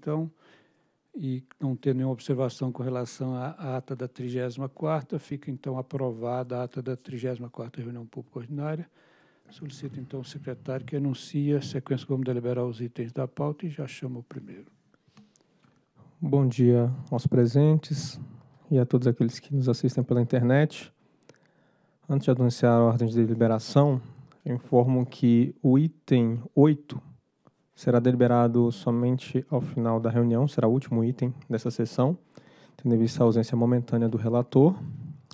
Então, e não tendo nenhuma observação com relação à ata da 34ª, fica então aprovada a ata da 34ª reunião pública ordinária. Solicito então o secretário que anuncie a sequência como deliberar os itens da pauta e já chama o primeiro. Bom dia aos presentes e a todos aqueles que nos assistem pela internet. Antes de anunciar a ordem de deliberação, informo que o item 8 será deliberado somente ao final da reunião, será o último item dessa sessão, tendo em vista a ausência momentânea do relator,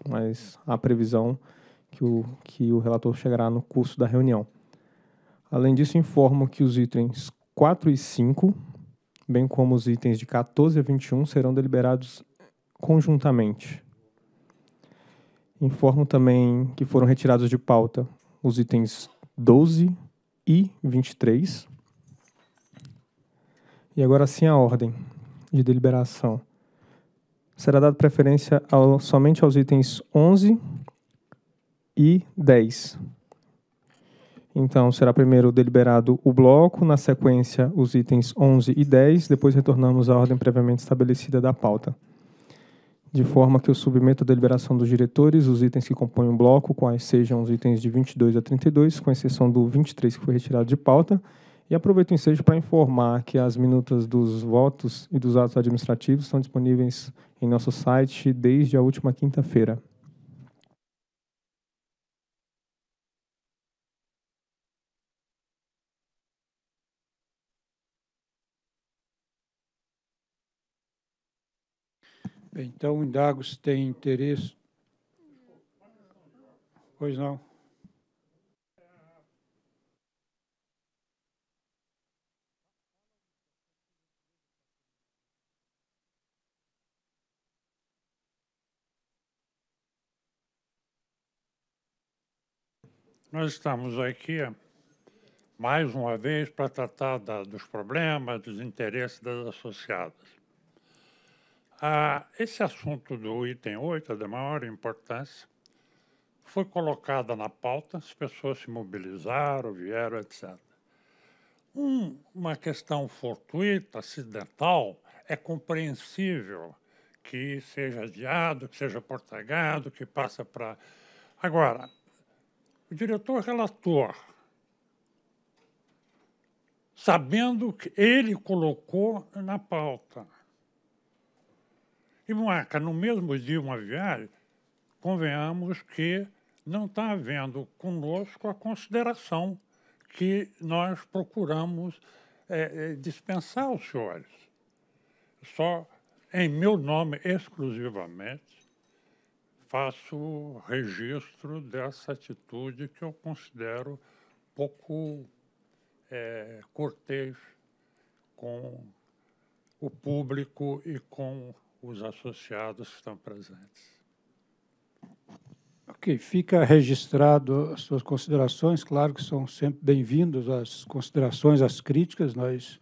mas a previsão que o, que o relator chegará no curso da reunião. Além disso, informo que os itens 4 e 5, bem como os itens de 14 a 21, serão deliberados conjuntamente. Informo também que foram retirados de pauta os itens 12 e 23, e agora sim a ordem de deliberação. Será dada preferência ao, somente aos itens 11 e 10. Então, será primeiro deliberado o bloco, na sequência os itens 11 e 10, depois retornamos à ordem previamente estabelecida da pauta. De forma que eu submeto à deliberação dos diretores os itens que compõem o bloco, quais sejam os itens de 22 a 32, com exceção do 23 que foi retirado de pauta, e aproveito o ensejo para informar que as minutas dos votos e dos atos administrativos estão disponíveis em nosso site desde a última quinta-feira. Então, indago se tem interesse. Pois não. Nós estamos aqui mais uma vez para tratar da, dos problemas, dos interesses das associadas. Ah, esse assunto do item 8 é de da maior importância. Foi colocado na pauta, as pessoas se mobilizaram, vieram, etc. Um, uma questão fortuita, acidental, é compreensível que seja adiado, que seja portagado, que passa para. Agora, o diretor relator, sabendo que ele colocou na pauta, e marca no mesmo dia uma viagem, convenhamos que não está havendo conosco a consideração que nós procuramos é, é dispensar aos senhores. Só em meu nome exclusivamente, faço registro dessa atitude que eu considero pouco é, cortês com o público e com os associados que estão presentes. Ok, fica registrado as suas considerações. Claro que são sempre bem-vindas as considerações, as críticas. Nós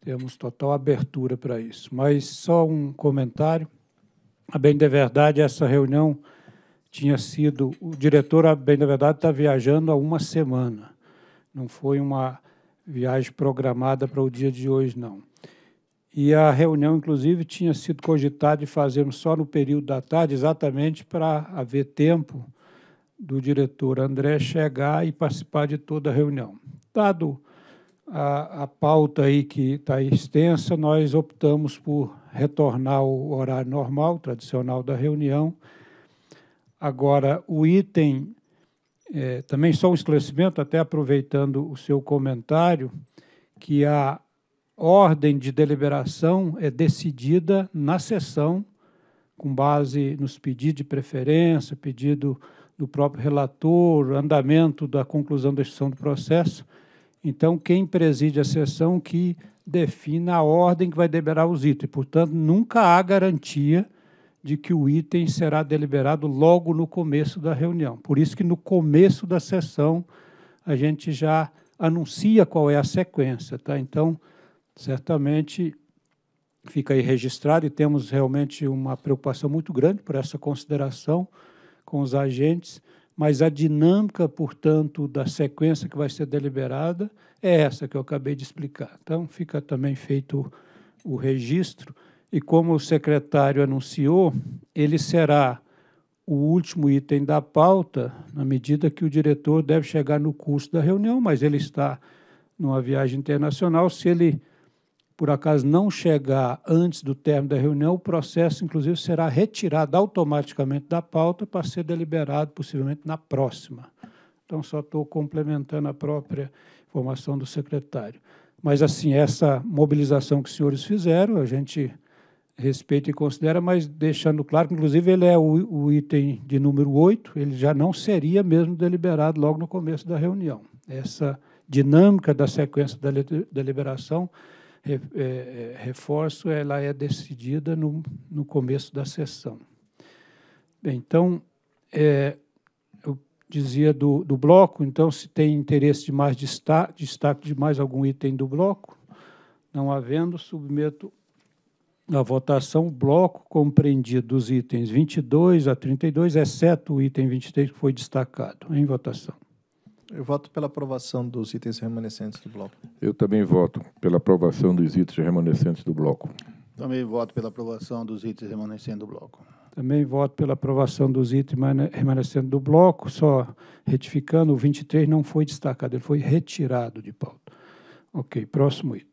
temos total abertura para isso. Mas só um comentário a bem da verdade, essa reunião tinha sido. O diretor, a bem da verdade, está viajando há uma semana. Não foi uma viagem programada para o dia de hoje, não. E a reunião, inclusive, tinha sido cogitada de fazermos só no período da tarde, exatamente para haver tempo do diretor André chegar e participar de toda a reunião. Dado a, a pauta aí que está extensa, nós optamos por retornar ao horário normal, tradicional da reunião. Agora, o item, é, também só um esclarecimento, até aproveitando o seu comentário, que a ordem de deliberação é decidida na sessão, com base nos pedidos de preferência, pedido do próprio relator, andamento da conclusão da instituição do processo. Então, quem preside a sessão que defina a ordem que vai deliberar os itens. Portanto, nunca há garantia de que o item será deliberado logo no começo da reunião. Por isso que no começo da sessão a gente já anuncia qual é a sequência, tá? Então, certamente fica aí registrado e temos realmente uma preocupação muito grande por essa consideração com os agentes mas a dinâmica, portanto, da sequência que vai ser deliberada é essa que eu acabei de explicar. Então, fica também feito o registro. E como o secretário anunciou, ele será o último item da pauta, na medida que o diretor deve chegar no curso da reunião, mas ele está numa viagem internacional. Se ele por acaso não chegar antes do término da reunião, o processo, inclusive, será retirado automaticamente da pauta para ser deliberado, possivelmente, na próxima. Então, só estou complementando a própria informação do secretário. Mas, assim, essa mobilização que os senhores fizeram, a gente respeita e considera, mas deixando claro que, inclusive, ele é o, o, item de número 8, ele já não seria mesmo deliberado logo no começo da reunião. Essa dinâmica da sequência da deliberação é, é, reforço, ela é decidida no, no começo da sessão. Bem, então, é, eu dizia do, do bloco, então, se tem interesse de mais destaque, destaque de mais algum item do bloco, não havendo, submeto à votação o bloco compreendido dos itens 22 a 32, exceto o item 23 que foi destacado em votação. Eu voto pela aprovação dos itens remanescentes do bloco. Eu também voto pela aprovação dos itens remanescentes do bloco. Também voto pela aprovação dos itens remanescentes do bloco. Também voto pela aprovação dos itens remanescentes do bloco, só retificando, o 23 não foi destacado, ele foi retirado de pauta. Ok, próximo item.